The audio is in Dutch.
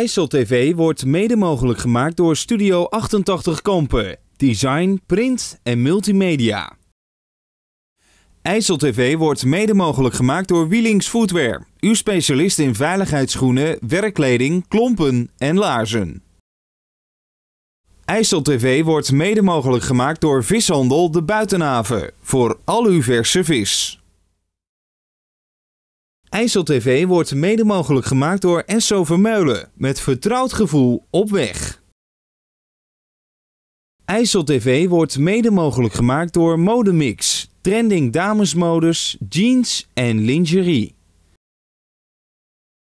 IJssel TV wordt mede mogelijk gemaakt door Studio 88 Kampen. Design, print en multimedia. IJssel TV wordt mede mogelijk gemaakt door Wielings Footwear. Uw specialist in veiligheidsschoenen, werkkleding, klompen en laarzen. IJssel TV wordt mede mogelijk gemaakt door Vishandel de Buitenhaven. Voor al uw verse vis. IJssel TV wordt mede mogelijk gemaakt door Esso Vermeulen. Met vertrouwd gevoel op weg. IJssel TV wordt mede mogelijk gemaakt door Modemix. Trending damesmodus, jeans en lingerie.